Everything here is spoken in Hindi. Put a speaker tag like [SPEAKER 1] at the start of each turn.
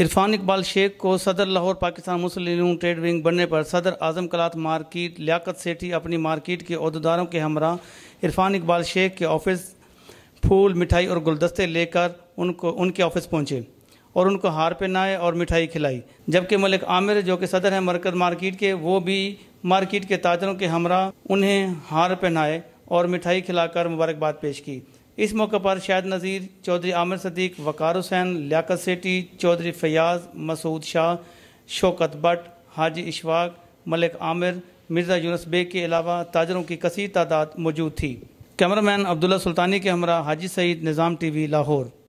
[SPEAKER 1] इरफान इकबाल शेख को सदर लाहौर पाकिस्तान मुस्लिम ट्रेड विंग बनने पर सदर आजम कलात मार्किट लियाकत सेठी अपनी मार्किट के अहदेदारों के हमरा इरफान इकबाल शेख के ऑफिस फूल मिठाई और गुलदस्ते लेकर उनको उनके ऑफिस पहुंचे और उनको हार पहनाए और मिठाई खिलाई जबकि मलिक आमिर जो कि सदर है मरकज मार्किट के वो भी मार्किट के ताजरों के हमरा उन्हें हार पहनाए और मिठाई खिलाकर मुबारकबाद पेश की اس موقع پر شاید نذیر چودھری عامر صدیق وقار حسین لیاقت سیٹی چودھری فیاض مسعود شاہ شوکت بٹ حاجی اشفاق ملک عامر مرزا یونس بے کے علاوہ تاجروں کی کثیر تعداد موجود تھی کیمرہ مین عبداللہ سلطانی کے ہمراہ حاجی سعید نظام ٹی وی لاہور